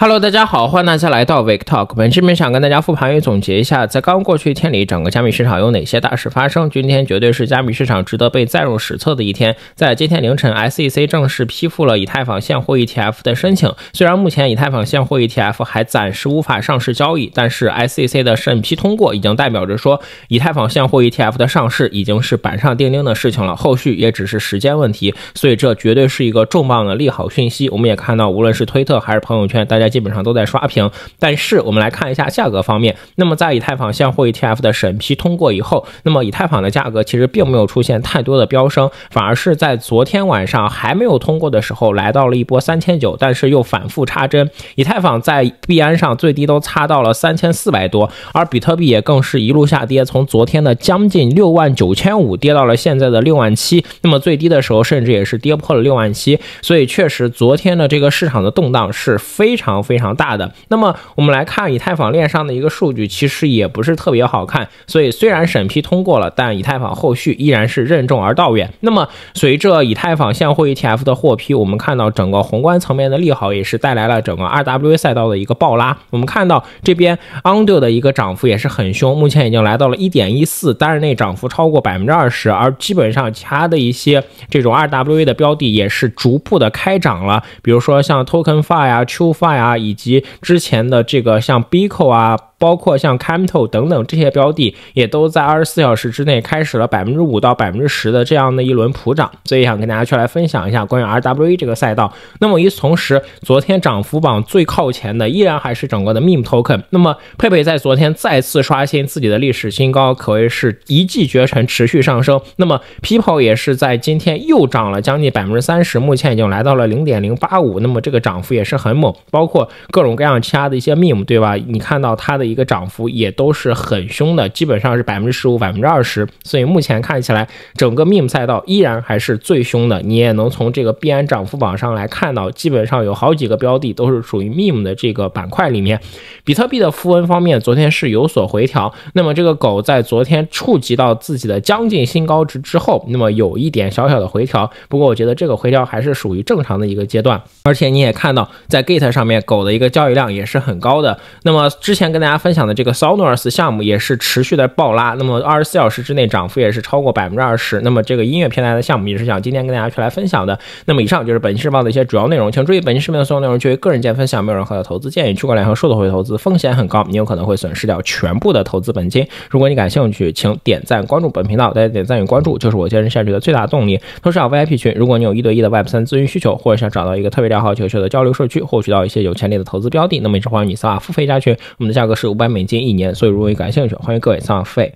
Hello，大家好，欢迎大家来到 Vic Talk。本视频想跟大家复盘与总结一下，在刚过去一天里，整个加密市场有哪些大事发生？今天绝对是加密市场值得被载入史册的一天。在今天凌晨，SEC 正式批复了以太坊现货 ETF 的申请。虽然目前以太坊现货 ETF 还暂时无法上市交易，但是 SEC 的审批通过已经代表着说，以太坊现货 ETF 的上市已经是板上钉钉的事情了，后续也只是时间问题。所以这绝对是一个重磅的利好讯息。我们也看到，无论是推特还是朋友圈，大家。基本上都在刷屏，但是我们来看一下价格方面。那么在以太坊现货 ETF 的审批通过以后，那么以太坊的价格其实并没有出现太多的飙升，反而是在昨天晚上还没有通过的时候，来到了一波三千九，但是又反复插针。以太坊在币安上最低都差到了三千四百多，而比特币也更是一路下跌，从昨天的将近六万九千五跌到了现在的六万七，那么最低的时候甚至也是跌破了六万七。所以确实昨天的这个市场的动荡是非常。非常大的。那么我们来看以太坊链上的一个数据，其实也不是特别好看。所以虽然审批通过了，但以太坊后续依然是任重而道远。那么随着以太坊现货 ETF 的获批，我们看到整个宏观层面的利好也是带来了整个 RWA 赛道的一个爆拉。我们看到这边 o n d o 的一个涨幅也是很凶，目前已经来到了一点一四，单日内涨幅超过百分之二十。而基本上其他的一些这种 RWA 的标的也是逐步的开涨了，比如说像 TokenFi 啊、c h i l f i 啊。啊，以及之前的这个像 BICO 啊。包括像 c a m t o 等等这些标的，也都在二十四小时之内开始了百分之五到百分之十的这样的一轮普涨，所以想跟大家去来分享一下关于 RWE 这个赛道。那么与此同时，昨天涨幅榜最靠前的依然还是整个的 Meme Token。那么佩佩在昨天再次刷新自己的历史新高，可谓是一骑绝尘，持续上升。那么 p e o p l e 也是在今天又涨了将近百分之三十，目前已经来到了零点零八五。那么这个涨幅也是很猛，包括各种各样其他的一些 Meme，对吧？你看到它的。一个涨幅也都是很凶的，基本上是百分之十五、百分之二十，所以目前看起来，整个 meme 赛道依然还是最凶的。你也能从这个币安涨幅榜上来看到，基本上有好几个标的都是属于 meme 的这个板块里面。比特币的富翁方面，昨天是有所回调。那么这个狗在昨天触及到自己的将近新高值之后，那么有一点小小的回调。不过我觉得这个回调还是属于正常的一个阶段。而且你也看到，在 gate 上面狗的一个交易量也是很高的。那么之前跟大家。分享的这个 Sonus 项目也是持续的爆拉，那么二十四小时之内涨幅也是超过百分之二十。那么这个音乐平台的项目也是想今天跟大家去来分享的。那么以上就是本期视频的一些主要内容，请注意本期视频的所有内容均为个人间分享，没有任何的投资建议。区块链和数字货币投资风险很高，你有可能会损失掉全部的投资本金。如果你感兴趣，请点赞关注本频道。大家点赞与关注就是我坚持下去的最大动力。同时啊，VIP 群，如果你有一对一的 Web 三咨询需求，或者想找到一个特别良好、有趣的交流社区，获取到一些有潜力的投资标的，那么也是欢迎你扫码付费加群。我们的价格是。是五百美金一年，所以如果你感兴趣，欢迎各位上费。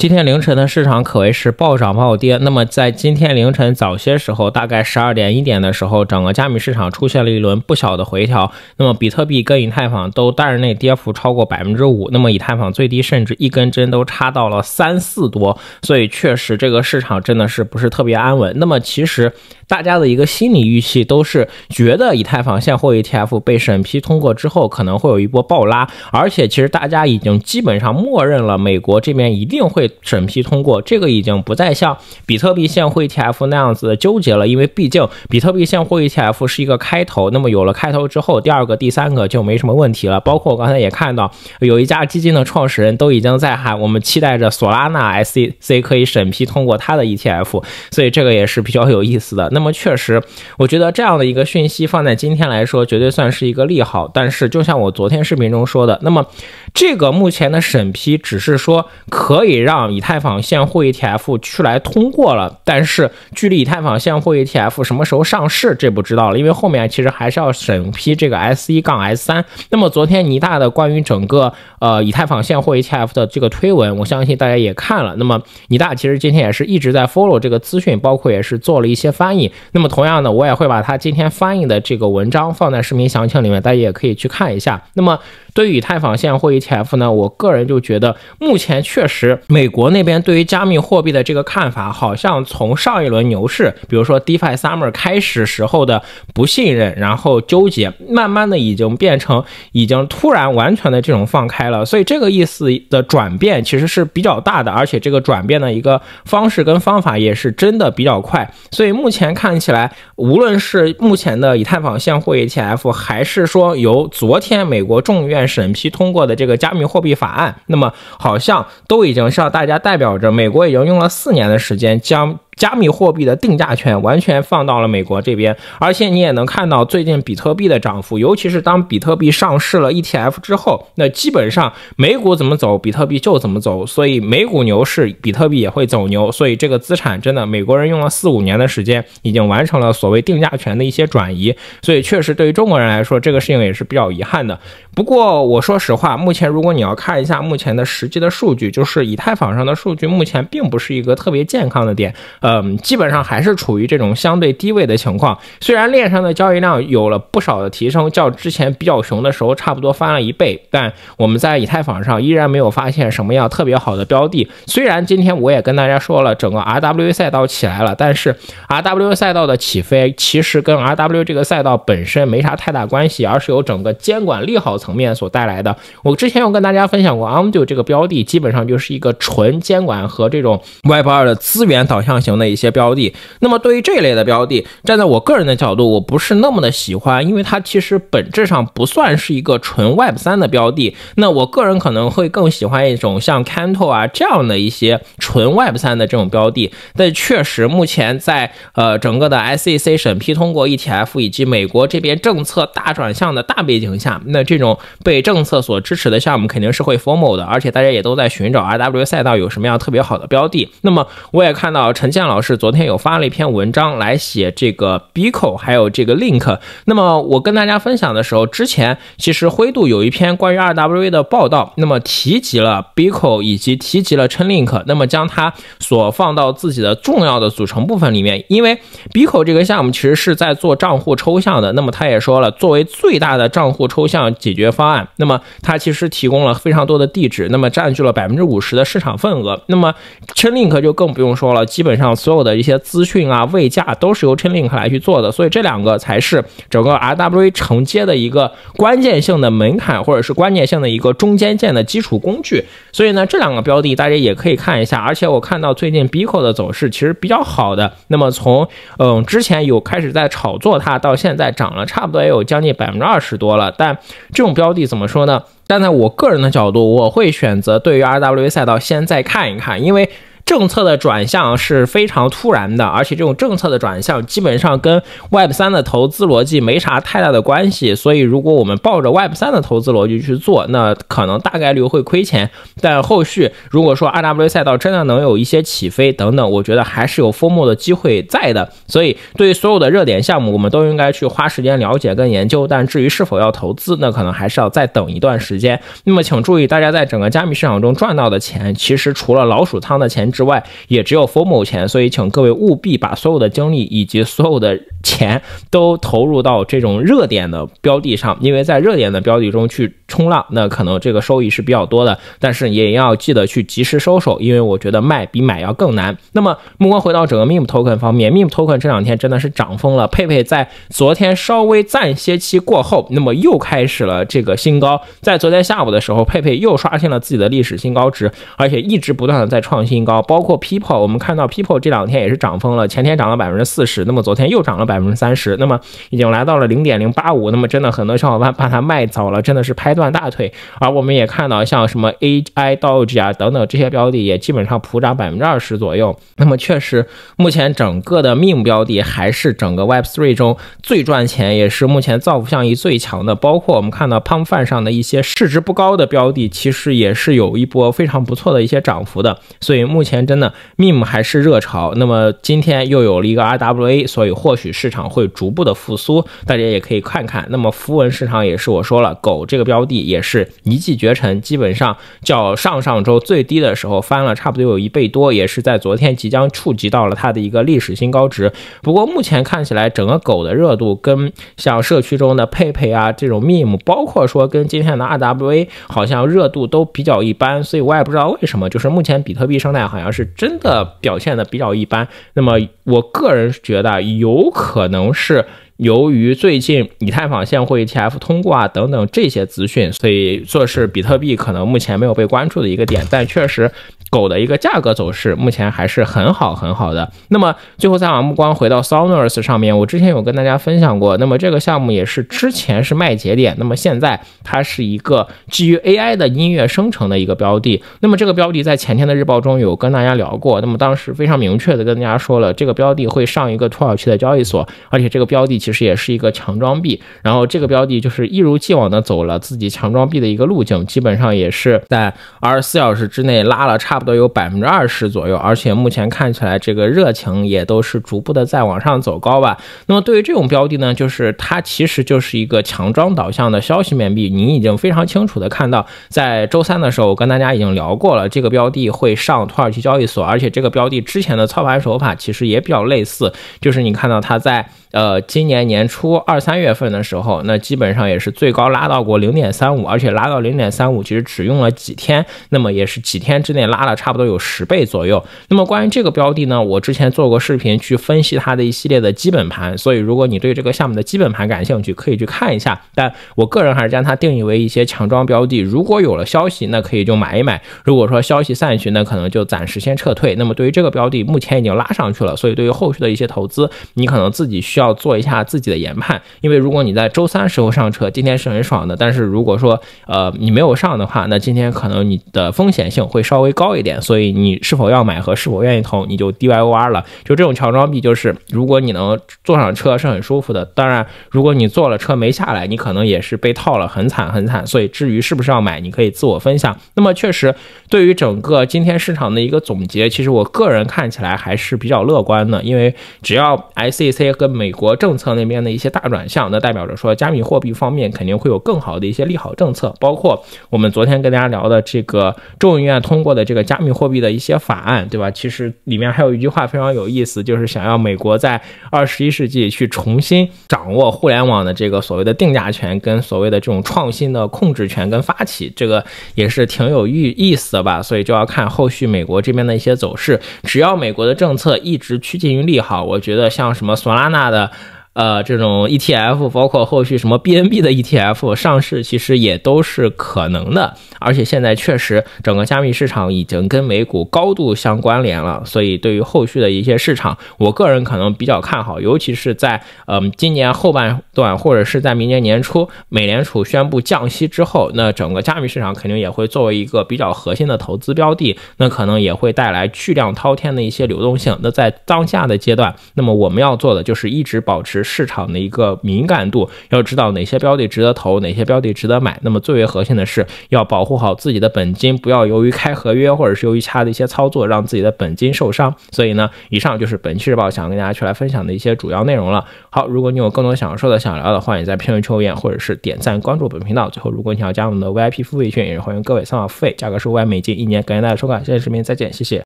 今天凌晨的市场可谓是暴涨暴跌。那么在今天凌晨早些时候，大概十二点一点的时候，整个加密市场出现了一轮不小的回调。那么比特币跟以太坊都单日内跌幅超过百分之五。那么以太坊最低甚至一根针都插到了三四多。所以确实这个市场真的是不是特别安稳。那么其实大家的一个心理预期都是觉得以太坊现货 ETF 被审批通过之后，可能会有一波暴拉。而且其实大家已经基本上默认了美国这边一定会。审批通过，这个已经不再像比特币现货 ETF 那样子纠结了，因为毕竟比特币现货 ETF 是一个开头，那么有了开头之后，第二个、第三个就没什么问题了。包括我刚才也看到，有一家基金的创始人都已经在喊，我们期待着索拉纳 S C 可以审批通过他的 ETF，所以这个也是比较有意思的。那么确实，我觉得这样的一个讯息放在今天来说，绝对算是一个利好。但是就像我昨天视频中说的，那么这个目前的审批只是说可以让。以太坊现货 ETF 出来通过了，但是距离以太坊现货 ETF 什么时候上市这不知道了，因为后面其实还是要审批这个 S 一杠 S 三。那么昨天尼大的关于整个呃以太坊现货 ETF 的这个推文，我相信大家也看了。那么尼大其实今天也是一直在 follow 这个资讯，包括也是做了一些翻译。那么同样的，我也会把他今天翻译的这个文章放在视频详情里面，大家也可以去看一下。那么对于以太坊现货 ETF 呢，我个人就觉得目前确实美。美国那边对于加密货币的这个看法，好像从上一轮牛市，比如说 DeFi Summer 开始时候的不信任，然后纠结，慢慢的已经变成已经突然完全的这种放开了，所以这个意思的转变其实是比较大的，而且这个转变的一个方式跟方法也是真的比较快，所以目前看起来，无论是目前的以太坊现货 ETF，还是说由昨天美国众议院审批通过的这个加密货币法案，那么好像都已经向大。大家代表着，美国已经用了四年的时间将。加密货币的定价权完全放到了美国这边，而且你也能看到最近比特币的涨幅，尤其是当比特币上市了 ETF 之后，那基本上美股怎么走，比特币就怎么走。所以美股牛市，比特币也会走牛。所以这个资产真的，美国人用了四五年的时间，已经完成了所谓定价权的一些转移。所以确实对于中国人来说，这个事情也是比较遗憾的。不过我说实话，目前如果你要看一下目前的实际的数据，就是以太坊上的数据，目前并不是一个特别健康的点。嗯，基本上还是处于这种相对低位的情况。虽然链上的交易量有了不少的提升，较之前比较熊的时候差不多翻了一倍，但我们在以太坊上依然没有发现什么样特别好的标的。虽然今天我也跟大家说了，整个 RWA 赛道起来了，但是 RWA 赛道的起飞其实跟 RWA 这个赛道本身没啥太大关系，而是由整个监管利好层面所带来的。我之前有跟大家分享过 Undo 这个标的，基本上就是一个纯监管和这种 Web2 的资源导向型。的一些标的，那么对于这一类的标的，站在我个人的角度，我不是那么的喜欢，因为它其实本质上不算是一个纯 Web 三的标的。那我个人可能会更喜欢一种像 Canto 啊这样的一些纯 Web 三的这种标的。但确实，目前在呃整个的 SEC 审批通过 ETF 以及美国这边政策大转向的大背景下，那这种被政策所支持的项目肯定是会 formal 的，而且大家也都在寻找 RW 赛道有什么样特别好的标的。那么我也看到陈建。老师昨天有发了一篇文章来写这个 Bico，还有这个 Link。那么我跟大家分享的时候，之前其实灰度有一篇关于 RWA 的报道，那么提及了 Bico，以及提及了 Chainlink，那么将它所放到自己的重要的组成部分里面。因为 Bico 这个项目其实是在做账户抽象的，那么它也说了，作为最大的账户抽象解决方案，那么它其实提供了非常多的地址，那么占据了百分之五十的市场份额。那么 Chainlink 就更不用说了，基本上。所有的一些资讯啊，位价都是由 c h i n l i n k 来去做的，所以这两个才是整个 RWA 承接的一个关键性的门槛，或者是关键性的一个中间件的基础工具。所以呢，这两个标的大家也可以看一下。而且我看到最近 Bico 的走势其实比较好的。那么从嗯之前有开始在炒作它，到现在涨了差不多也有将近百分之二十多了。但这种标的怎么说呢？但在我个人的角度，我会选择对于 RWA 赛道先再看一看，因为。政策的转向是非常突然的，而且这种政策的转向基本上跟 Web 三的投资逻辑没啥太大的关系。所以，如果我们抱着 Web 三的投资逻辑去做，那可能大概率会亏钱。但后续如果说 r W 赛道真的能有一些起飞等等，我觉得还是有封墨的机会在的。所以，对于所有的热点项目，我们都应该去花时间了解跟研究。但至于是否要投资，那可能还是要再等一段时间。那么，请注意，大家在整个加密市场中赚到的钱，其实除了老鼠仓的钱。之外，也只有 form 钱，所以请各位务必把所有的精力以及所有的。钱都投入到这种热点的标的上，因为在热点的标的中去冲浪，那可能这个收益是比较多的，但是也要记得去及时收手，因为我觉得卖比买要更难。那么目光回到整个 meme token 方面，meme token 这两天真的是涨疯了。佩佩在昨天稍微暂歇期过后，那么又开始了这个新高。在昨天下午的时候，佩佩又刷新了自己的历史新高值，而且一直不断的在创新高。包括 people，我们看到 people 这两天也是涨疯了，前天涨了百分之四十，那么昨天又涨了。百分之三十，那么已经来到了零点零八五，那么真的很多小伙伴把它卖早了，真的是拍断大腿。而我们也看到，像什么 AI Dog 啊等等这些标的，也基本上普涨百分之二十左右。那么确实，目前整个的 MEM 标的还是整个 Web3 中最赚钱，也是目前造福效益最强的。包括我们看到 p u m f a n 上的一些市值不高的标的，其实也是有一波非常不错的一些涨幅的。所以目前真的 MEM 还是热潮。那么今天又有了一个 RWA，所以或许。市场会逐步的复苏，大家也可以看看。那么符文市场也是我说了，狗这个标的也是一骑绝尘，基本上较上上周最低的时候翻了差不多有一倍多，也是在昨天即将触及到了它的一个历史新高值。不过目前看起来，整个狗的热度跟像社区中的佩佩啊这种 meme，包括说跟今天的 RWA 好像热度都比较一般，所以我也不知道为什么，就是目前比特币生态好像是真的表现的比较一般。那么我个人觉得有可。可能是由于最近以太坊现货 ETF 通过啊等等这些资讯，所以做是比特币可能目前没有被关注的一个点，但确实。狗的一个价格走势目前还是很好很好的。那么最后再把目光回到 Sonos 上面，我之前有跟大家分享过。那么这个项目也是之前是卖节点，那么现在它是一个基于 AI 的音乐生成的一个标的。那么这个标的在前天的日报中有跟大家聊过。那么当时非常明确的跟大家说了，这个标的会上一个土耳其的交易所，而且这个标的其实也是一个强装币。然后这个标的就是一如既往的走了自己强装币的一个路径，基本上也是在二十四小时之内拉了差。差不多有百分之二十左右，而且目前看起来这个热情也都是逐步的在往上走高吧。那么对于这种标的呢，就是它其实就是一个强装导向的消息面壁，你已经非常清楚的看到，在周三的时候，我跟大家已经聊过了，这个标的会上土耳其交易所，而且这个标的之前的操盘手法其实也比较类似，就是你看到它在呃今年年初二三月份的时候，那基本上也是最高拉到过零点三五，而且拉到零点三五其实只用了几天，那么也是几天之内拉。差不多有十倍左右。那么关于这个标的呢，我之前做过视频去分析它的一系列的基本盘，所以如果你对这个项目的基本盘感兴趣，可以去看一下。但我个人还是将它定义为一些强装标的。如果有了消息，那可以就买一买；如果说消息散去，那可能就暂时先撤退。那么对于这个标的，目前已经拉上去了，所以对于后续的一些投资，你可能自己需要做一下自己的研判。因为如果你在周三时候上车，今天是很爽的；但是如果说呃你没有上的话，那今天可能你的风险性会稍微高一。一点，所以你是否要买和是否愿意投，你就 D Y O R 了。就这种强装币，就是如果你能坐上车，是很舒服的。当然，如果你坐了车没下来，你可能也是被套了，很惨很惨。所以至于是不是要买，你可以自我分享。那么确实，对于整个今天市场的一个总结，其实我个人看起来还是比较乐观的，因为只要 I C C 和美国政策那边的一些大转向，那代表着说加密货币方面肯定会有更好的一些利好政策，包括我们昨天跟大家聊的这个众议院通过的这个。加密货币的一些法案，对吧？其实里面还有一句话非常有意思，就是想要美国在二十一世纪去重新掌握互联网的这个所谓的定价权，跟所谓的这种创新的控制权跟发起，这个也是挺有意意思的吧。所以就要看后续美国这边的一些走势，只要美国的政策一直趋近于利好，我觉得像什么索拉纳的。呃，这种 ETF 包括后续什么 BNB 的 ETF 上市，其实也都是可能的。而且现在确实整个加密市场已经跟美股高度相关联了，所以对于后续的一些市场，我个人可能比较看好，尤其是在嗯今年后半段或者是在明年年初，美联储宣布降息之后，那整个加密市场肯定也会作为一个比较核心的投资标的，那可能也会带来巨量滔天的一些流动性。那在当下的阶段，那么我们要做的就是一直保持。市场的一个敏感度，要知道哪些标的值得投，哪些标的值得买。那么最为核心的是要保护好自己的本金，不要由于开合约或者是由于其他的一些操作，让自己的本金受伤。所以呢，以上就是本期日报想跟大家去来分享的一些主要内容了。好，如果你有更多想说的、想聊的欢迎在评论区留言或者是点赞关注本频道。最后，如果你要加入我们的 VIP 付费群，也是欢迎各位扫码付费，价格是五百美金一年。感谢大家收看，谢谢视频，再见，谢谢。